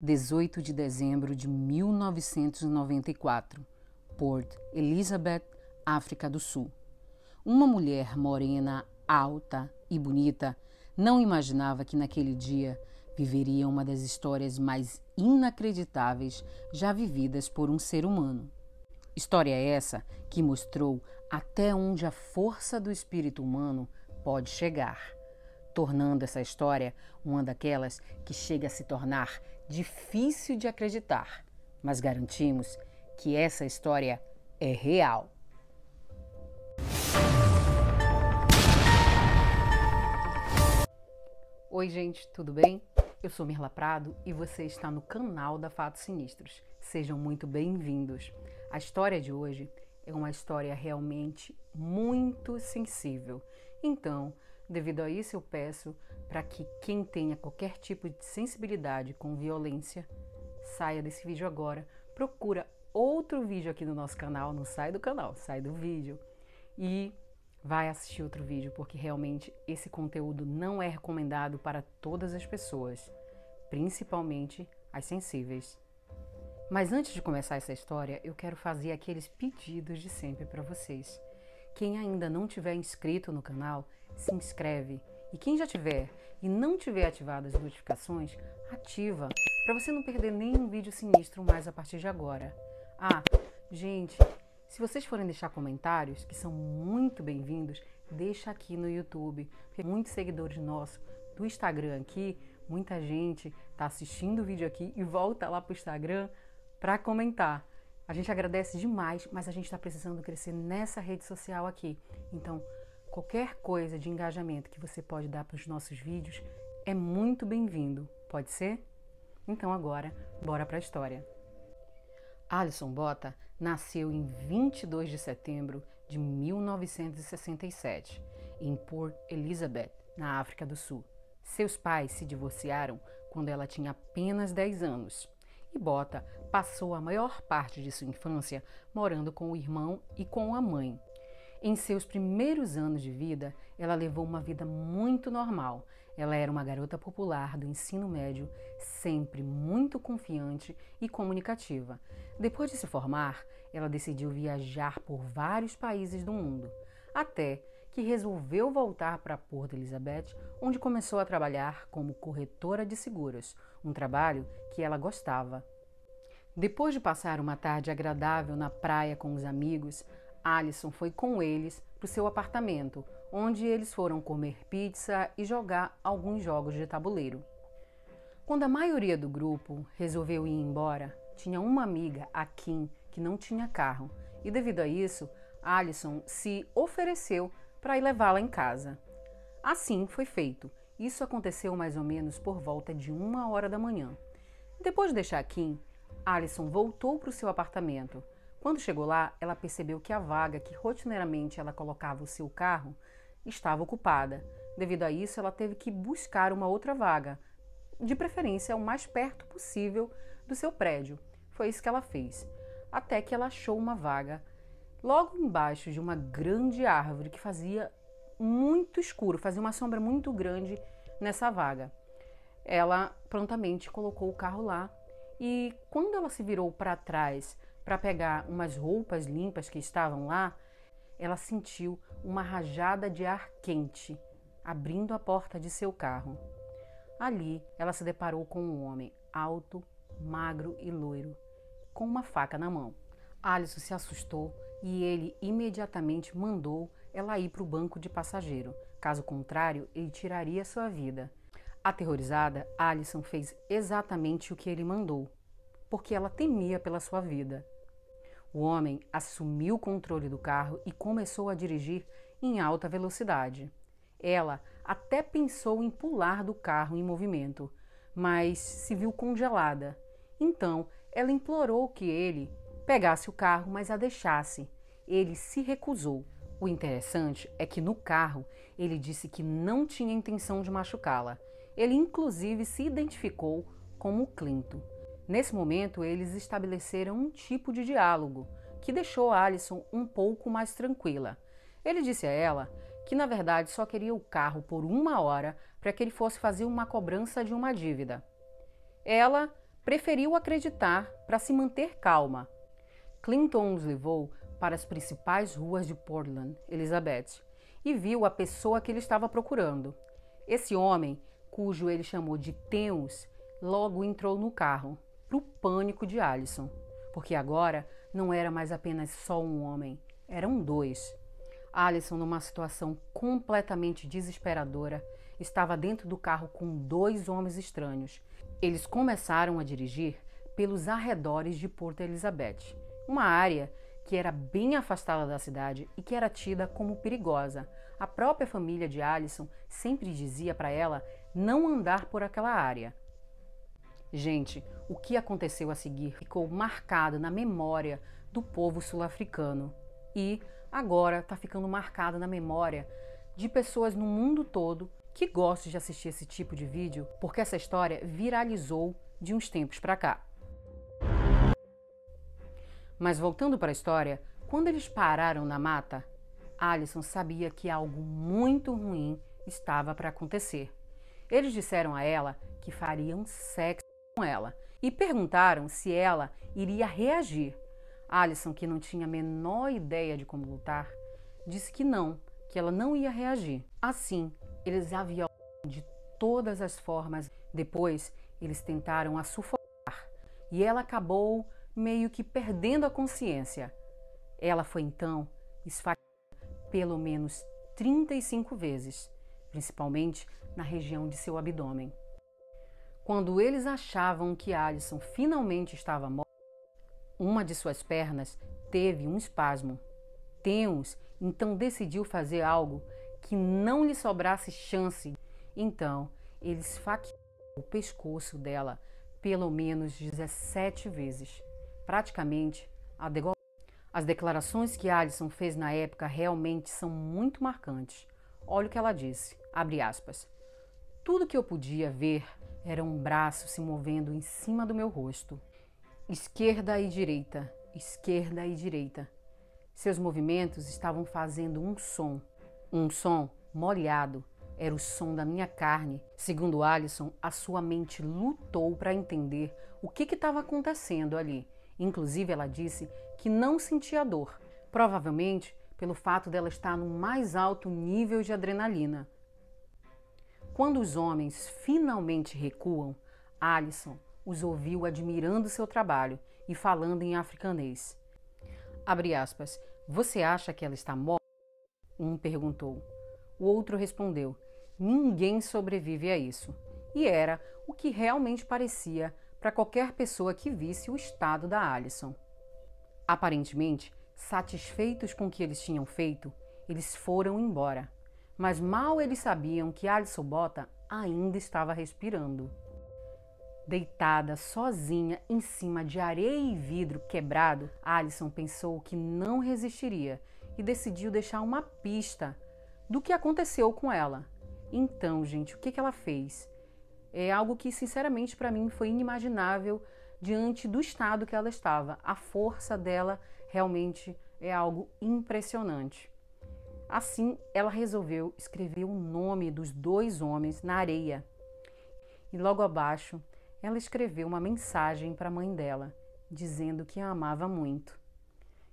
18 de dezembro de 1994, Port Elizabeth, África do Sul. Uma mulher morena, alta e bonita não imaginava que naquele dia viveria uma das histórias mais inacreditáveis já vividas por um ser humano. História essa que mostrou até onde a força do espírito humano pode chegar, tornando essa história uma daquelas que chega a se tornar difícil de acreditar, mas garantimos que essa história é real. Oi, gente, tudo bem? Eu sou Mirla Prado e você está no canal da Fatos Sinistros. Sejam muito bem-vindos. A história de hoje é uma história realmente muito sensível. Então, Devido a isso, eu peço para que quem tenha qualquer tipo de sensibilidade com violência saia desse vídeo agora. Procura outro vídeo aqui no nosso canal, não sai do canal, sai do vídeo e vai assistir outro vídeo, porque realmente esse conteúdo não é recomendado para todas as pessoas, principalmente as sensíveis. Mas antes de começar essa história, eu quero fazer aqueles pedidos de sempre para vocês. Quem ainda não tiver inscrito no canal, se inscreve. E quem já tiver e não tiver ativado as notificações, ativa para você não perder nenhum vídeo sinistro mais a partir de agora. Ah, gente, se vocês forem deixar comentários, que são muito bem-vindos, deixa aqui no YouTube, porque muitos seguidores nossos do Instagram aqui, muita gente está assistindo o vídeo aqui e volta lá para o Instagram para comentar. A gente agradece demais, mas a gente está precisando crescer nessa rede social aqui. Então, qualquer coisa de engajamento que você pode dar para os nossos vídeos é muito bem-vindo, pode ser? Então, agora, bora para a história. Alison Bota nasceu em 22 de setembro de 1967 em Port Elizabeth, na África do Sul. Seus pais se divorciaram quando ela tinha apenas 10 anos e Bota passou a maior parte de sua infância morando com o irmão e com a mãe. Em seus primeiros anos de vida, ela levou uma vida muito normal. Ela era uma garota popular do ensino médio, sempre muito confiante e comunicativa. Depois de se formar, ela decidiu viajar por vários países do mundo, até que resolveu voltar para Porto Elizabeth, onde começou a trabalhar como corretora de seguros, um trabalho que ela gostava. Depois de passar uma tarde agradável na praia com os amigos, Alison foi com eles para o seu apartamento, onde eles foram comer pizza e jogar alguns jogos de tabuleiro. Quando a maioria do grupo resolveu ir embora, tinha uma amiga, a Kim, que não tinha carro, e devido a isso, Alison se ofereceu para ir levá-la em casa. Assim foi feito. Isso aconteceu mais ou menos por volta de uma hora da manhã. Depois de deixar Kim, Alison voltou para o seu apartamento. Quando chegou lá, ela percebeu que a vaga que rotineiramente ela colocava o seu carro estava ocupada. Devido a isso, ela teve que buscar uma outra vaga, de preferência o mais perto possível do seu prédio. Foi isso que ela fez, até que ela achou uma vaga logo embaixo de uma grande árvore que fazia muito escuro, fazia uma sombra muito grande nessa vaga. Ela prontamente colocou o carro lá e quando ela se virou para trás para pegar umas roupas limpas que estavam lá, ela sentiu uma rajada de ar quente abrindo a porta de seu carro. Ali, ela se deparou com um homem alto, magro e loiro, com uma faca na mão. Alisson se assustou e ele imediatamente mandou ela ir para o banco de passageiro. Caso contrário, ele tiraria sua vida. Aterrorizada, Alison fez exatamente o que ele mandou, porque ela temia pela sua vida. O homem assumiu o controle do carro e começou a dirigir em alta velocidade. Ela até pensou em pular do carro em movimento, mas se viu congelada. Então, ela implorou que ele pegasse o carro, mas a deixasse. Ele se recusou. O interessante é que no carro ele disse que não tinha intenção de machucá-la. Ele inclusive se identificou como Clinton. Nesse momento, eles estabeleceram um tipo de diálogo que deixou Alison um pouco mais tranquila. Ele disse a ela que na verdade só queria o carro por uma hora para que ele fosse fazer uma cobrança de uma dívida. Ela preferiu acreditar para se manter calma, Clinton os levou para as principais ruas de Portland, Elizabeth, e viu a pessoa que ele estava procurando. Esse homem, cujo ele chamou de Teus, logo entrou no carro, para o pânico de Allison, porque agora não era mais apenas só um homem, eram dois. Allison, numa situação completamente desesperadora, estava dentro do carro com dois homens estranhos. Eles começaram a dirigir pelos arredores de Porto Elizabeth uma área que era bem afastada da cidade e que era tida como perigosa. A própria família de Alison sempre dizia para ela não andar por aquela área. Gente, o que aconteceu a seguir ficou marcado na memória do povo sul-africano e agora está ficando marcado na memória de pessoas no mundo todo que gostam de assistir esse tipo de vídeo, porque essa história viralizou de uns tempos para cá. Mas voltando para a história, quando eles pararam na mata, Alison sabia que algo muito ruim estava para acontecer. Eles disseram a ela que fariam sexo com ela e perguntaram se ela iria reagir. Alison, que não tinha a menor ideia de como lutar, disse que não, que ela não ia reagir. Assim, eles a violaram de todas as formas. Depois, eles tentaram a sufocar e ela acabou meio que perdendo a consciência. Ela foi então esfaqueada pelo menos 35 vezes, principalmente na região de seu abdômen. Quando eles achavam que Alison finalmente estava morta, uma de suas pernas teve um espasmo. Temos então decidiu fazer algo que não lhe sobrasse chance. Então, ele esfaqueou o pescoço dela pelo menos 17 vezes praticamente a degolar. As declarações que Alison fez na época realmente são muito marcantes. Olha o que ela disse, aspas, Tudo que eu podia ver era um braço se movendo em cima do meu rosto. Esquerda e direita, esquerda e direita. Seus movimentos estavam fazendo um som, um som molhado, era o som da minha carne. Segundo Alison, a sua mente lutou para entender o que estava acontecendo ali Inclusive, ela disse que não sentia dor, provavelmente pelo fato dela estar no mais alto nível de adrenalina. Quando os homens finalmente recuam, Alison os ouviu admirando seu trabalho e falando em africanês. Abre aspas. Você acha que ela está morta? Um perguntou. O outro respondeu: Ninguém sobrevive a isso. E era o que realmente parecia para qualquer pessoa que visse o estado da Alison. Aparentemente, satisfeitos com o que eles tinham feito, eles foram embora, mas mal eles sabiam que Alison Bota ainda estava respirando. Deitada sozinha em cima de areia e vidro quebrado, Alison pensou que não resistiria e decidiu deixar uma pista do que aconteceu com ela. Então, gente, o que ela fez? É algo que, sinceramente, para mim foi inimaginável diante do estado que ela estava. A força dela realmente é algo impressionante. Assim, ela resolveu escrever o nome dos dois homens na areia. E logo abaixo, ela escreveu uma mensagem para a mãe dela, dizendo que a amava muito.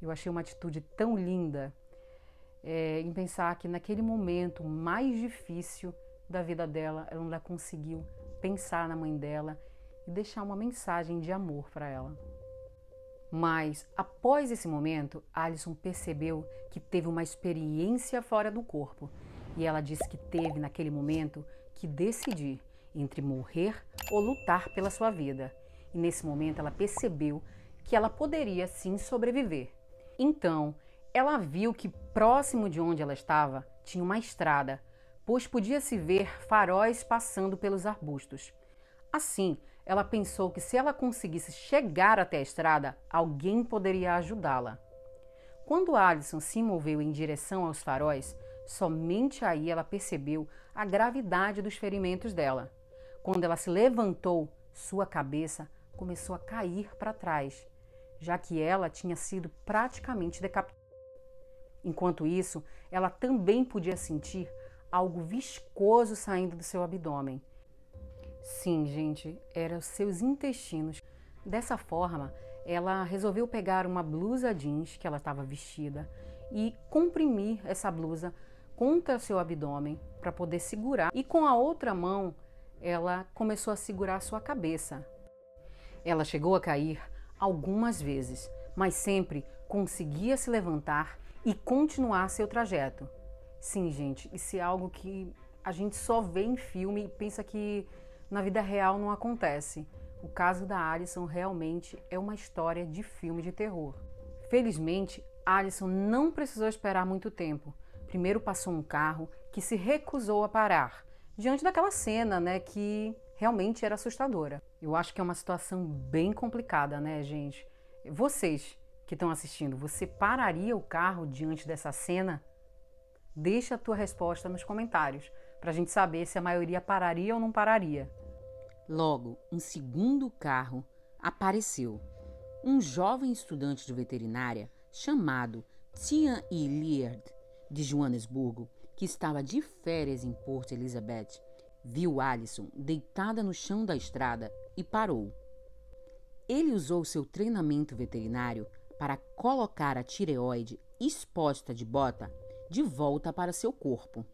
Eu achei uma atitude tão linda é, em pensar que naquele momento mais difícil da vida dela, ela conseguiu pensar na mãe dela e deixar uma mensagem de amor para ela. Mas após esse momento, Alison percebeu que teve uma experiência fora do corpo e ela disse que teve naquele momento que decidir entre morrer ou lutar pela sua vida. E nesse momento ela percebeu que ela poderia sim sobreviver. Então, ela viu que próximo de onde ela estava tinha uma estrada pois podia-se ver faróis passando pelos arbustos. Assim, ela pensou que se ela conseguisse chegar até a estrada, alguém poderia ajudá-la. Quando Alison se moveu em direção aos faróis, somente aí ela percebeu a gravidade dos ferimentos dela. Quando ela se levantou, sua cabeça começou a cair para trás, já que ela tinha sido praticamente decapitada. Enquanto isso, ela também podia sentir algo viscoso saindo do seu abdômen. Sim, gente, eram seus intestinos. Dessa forma, ela resolveu pegar uma blusa jeans que ela estava vestida e comprimir essa blusa contra seu abdômen para poder segurar. E com a outra mão, ela começou a segurar sua cabeça. Ela chegou a cair algumas vezes, mas sempre conseguia se levantar e continuar seu trajeto. Sim, gente, isso é algo que a gente só vê em filme e pensa que na vida real não acontece. O caso da Alison realmente é uma história de filme de terror. Felizmente, Alison não precisou esperar muito tempo. Primeiro passou um carro que se recusou a parar, diante daquela cena, né, que realmente era assustadora. Eu acho que é uma situação bem complicada, né, gente? Vocês que estão assistindo, você pararia o carro diante dessa cena? Deixa a tua resposta nos comentários, para a gente saber se a maioria pararia ou não pararia. Logo, um segundo carro apareceu. Um jovem estudante de veterinária chamado Tian E. Leard, de Joanesburgo, que estava de férias em Porto Elizabeth, viu Alison deitada no chão da estrada e parou. Ele usou seu treinamento veterinário para colocar a tireoide exposta de bota de volta para seu corpo.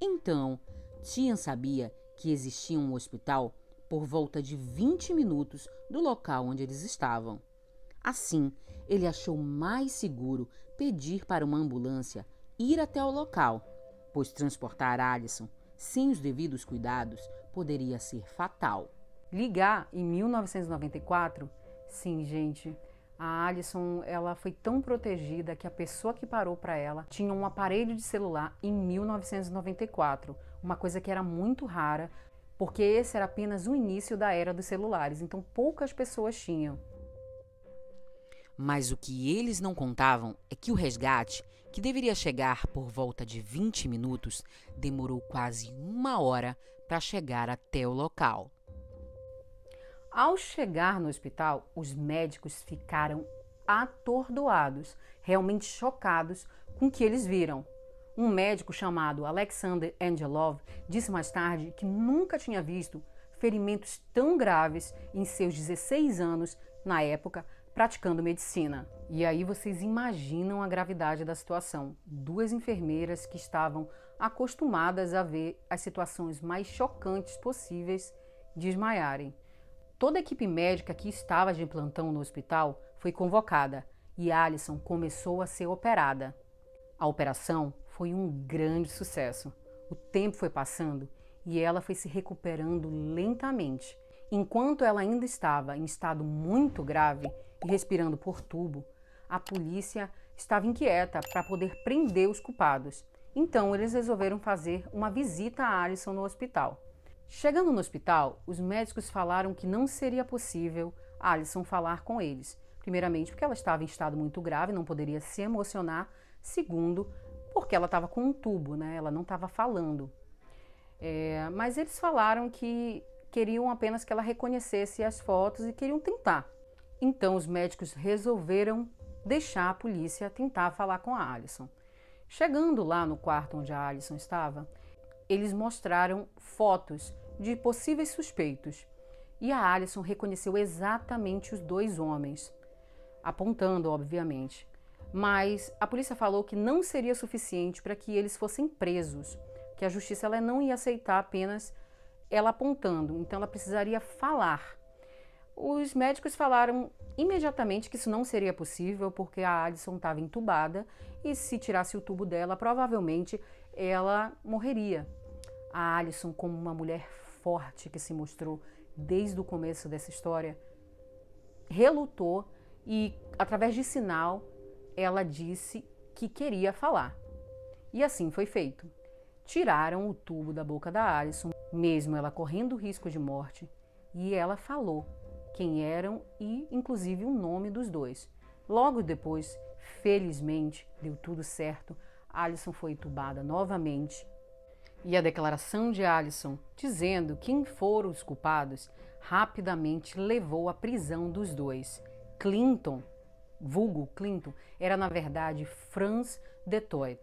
Então, Tian sabia que existia um hospital por volta de 20 minutos do local onde eles estavam. Assim, ele achou mais seguro pedir para uma ambulância ir até o local, pois transportar Alison sem os devidos cuidados poderia ser fatal. Ligar em 1994? Sim, gente. A Alison, ela foi tão protegida que a pessoa que parou para ela tinha um aparelho de celular em 1994, uma coisa que era muito rara, porque esse era apenas o início da era dos celulares, então poucas pessoas tinham. Mas o que eles não contavam é que o resgate, que deveria chegar por volta de 20 minutos, demorou quase uma hora para chegar até o local. Ao chegar no hospital, os médicos ficaram atordoados, realmente chocados com o que eles viram. Um médico chamado Alexander Angelov disse mais tarde que nunca tinha visto ferimentos tão graves em seus 16 anos, na época, praticando medicina. E aí vocês imaginam a gravidade da situação. Duas enfermeiras que estavam acostumadas a ver as situações mais chocantes possíveis desmaiarem. Toda a equipe médica que estava de plantão no hospital foi convocada e Alison começou a ser operada. A operação foi um grande sucesso. O tempo foi passando e ela foi se recuperando lentamente. Enquanto ela ainda estava em estado muito grave e respirando por tubo, a polícia estava inquieta para poder prender os culpados. Então, eles resolveram fazer uma visita a Alison no hospital. Chegando no hospital, os médicos falaram que não seria possível Alison falar com eles. Primeiramente, porque ela estava em estado muito grave, não poderia se emocionar. Segundo, porque ela estava com um tubo, né? Ela não estava falando. É, mas eles falaram que queriam apenas que ela reconhecesse as fotos e queriam tentar. Então, os médicos resolveram deixar a polícia tentar falar com a Alison. Chegando lá no quarto onde a Alison estava, eles mostraram fotos de possíveis suspeitos e a Alison reconheceu exatamente os dois homens, apontando, obviamente. Mas a polícia falou que não seria suficiente para que eles fossem presos, que a justiça ela não ia aceitar apenas ela apontando, então ela precisaria falar. Os médicos falaram imediatamente que isso não seria possível porque a Alison estava entubada e se tirasse o tubo dela, provavelmente ela morreria. A Alison, como uma mulher forte que se mostrou desde o começo dessa história, relutou e, através de sinal, ela disse que queria falar. E assim foi feito. Tiraram o tubo da boca da Alison, mesmo ela correndo risco de morte, e ela falou quem eram e, inclusive, o nome dos dois. Logo depois, felizmente, deu tudo certo. Alison foi entubada novamente e a declaração de Allison, dizendo quem foram os culpados, rapidamente levou à prisão dos dois. Clinton, vulgo Clinton, era na verdade Franz Detoit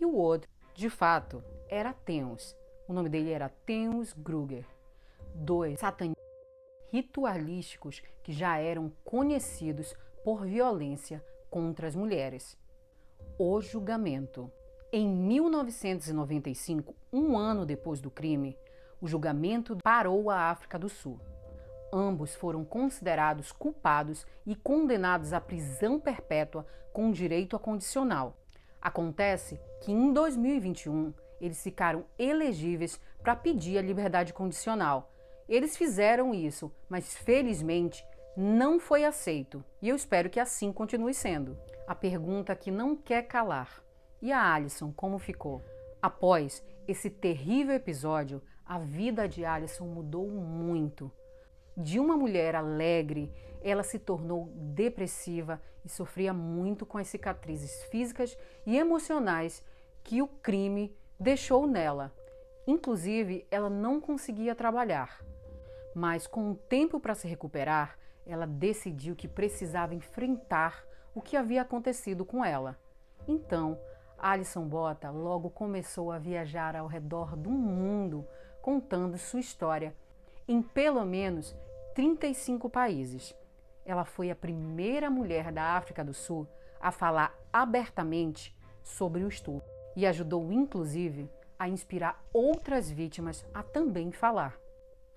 e o outro, de fato, era Theos. O nome dele era Theos Gruger. Dois satanistas ritualísticos que já eram conhecidos por violência contra as mulheres. O julgamento. Em 1995, um ano depois do crime, o julgamento parou a África do Sul. Ambos foram considerados culpados e condenados à prisão perpétua com direito a condicional. Acontece que em 2021 eles ficaram elegíveis para pedir a liberdade condicional. Eles fizeram isso, mas felizmente não foi aceito e eu espero que assim continue sendo. A pergunta que não quer calar e a Alison, como ficou? Após esse terrível episódio, a vida de Alison mudou muito. De uma mulher alegre, ela se tornou depressiva e sofria muito com as cicatrizes físicas e emocionais que o crime deixou nela. Inclusive, ela não conseguia trabalhar. Mas com um tempo para se recuperar, ela decidiu que precisava enfrentar o que havia acontecido com ela. Então, Alison Bota logo começou a viajar ao redor do mundo contando sua história em pelo menos 35 países. Ela foi a primeira mulher da África do Sul a falar abertamente sobre o estupro e ajudou inclusive a inspirar outras vítimas a também falar.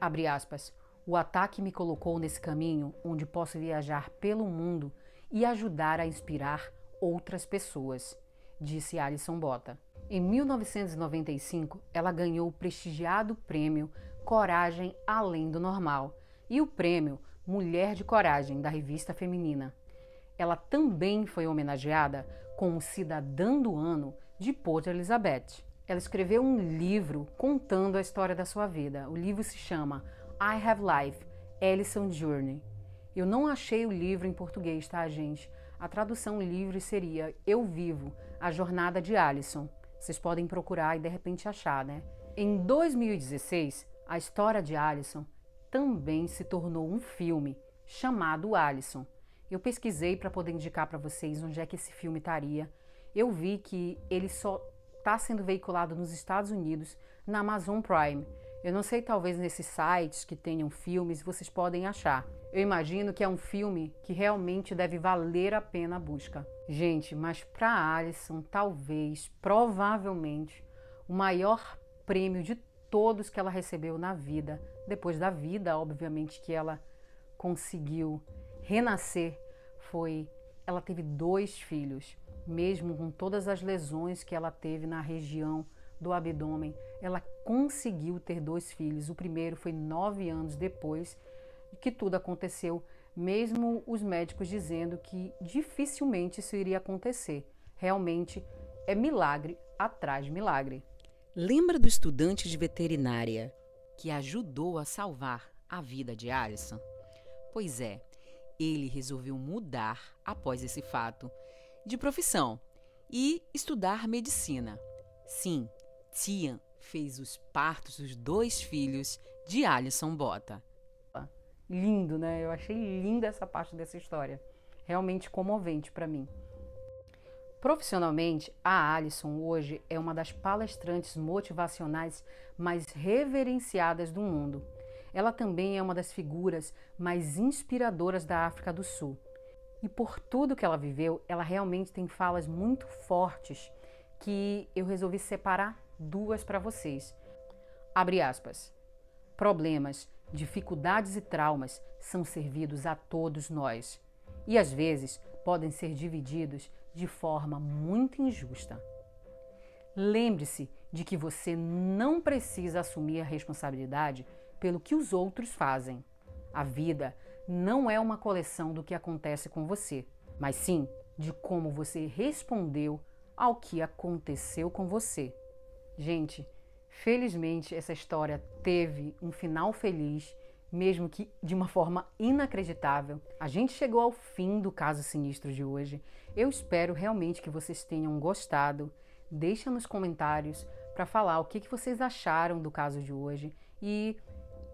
Abre aspas. O ataque me colocou nesse caminho onde posso viajar pelo mundo e ajudar a inspirar outras pessoas disse Alison Bota. Em 1995, ela ganhou o prestigiado prêmio Coragem Além do Normal e o prêmio Mulher de Coragem da revista Feminina. Ela também foi homenageada com o Cidadã do Ano de Porto Elizabeth. Ela escreveu um livro contando a história da sua vida. O livro se chama I Have Life, Alison Journey. Eu não achei o livro em português, tá, gente? A tradução livre seria Eu Vivo, a jornada de Alison. Vocês podem procurar e de repente achar, né? Em 2016, a história de Alison também se tornou um filme chamado Alison. Eu pesquisei para poder indicar para vocês onde é que esse filme estaria. Eu vi que ele só está sendo veiculado nos Estados Unidos na Amazon Prime. Eu não sei, talvez nesses sites que tenham filmes vocês podem achar. Eu imagino que é um filme que realmente deve valer a pena a busca. Gente, mas para Alison, talvez, provavelmente, o maior prêmio de todos que ela recebeu na vida, depois da vida, obviamente, que ela conseguiu renascer, foi ela teve dois filhos, mesmo com todas as lesões que ela teve na região do abdômen, ela conseguiu ter dois filhos. O primeiro foi nove anos depois que tudo aconteceu, mesmo os médicos dizendo que dificilmente isso iria acontecer. Realmente é milagre atrás de milagre. Lembra do estudante de veterinária que ajudou a salvar a vida de Alison? Pois é, ele resolveu mudar após esse fato de profissão e estudar medicina. Sim, Tian fez os partos dos dois filhos de Alison Bota lindo, né? Eu achei linda essa parte dessa história. Realmente comovente para mim. Profissionalmente, a Alison hoje é uma das palestrantes motivacionais mais reverenciadas do mundo. Ela também é uma das figuras mais inspiradoras da África do Sul. E por tudo que ela viveu, ela realmente tem falas muito fortes que eu resolvi separar duas para vocês. Abre aspas. Problemas Dificuldades e traumas são servidos a todos nós e às vezes podem ser divididos de forma muito injusta. Lembre-se de que você não precisa assumir a responsabilidade pelo que os outros fazem. A vida não é uma coleção do que acontece com você, mas sim de como você respondeu ao que aconteceu com você. Gente, Felizmente, essa história teve um final feliz, mesmo que de uma forma inacreditável. A gente chegou ao fim do caso sinistro de hoje. Eu espero realmente que vocês tenham gostado. Deixa nos comentários para falar o que, que vocês acharam do caso de hoje e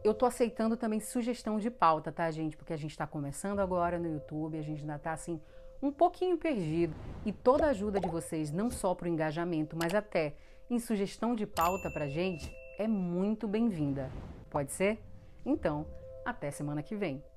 eu tô aceitando também sugestão de pauta, tá, gente? Porque a gente está começando agora no YouTube, a gente ainda tá assim um pouquinho perdido e toda a ajuda de vocês não só para o engajamento, mas até em sugestão de pauta para gente é muito bem-vinda. Pode ser? Então, até semana que vem.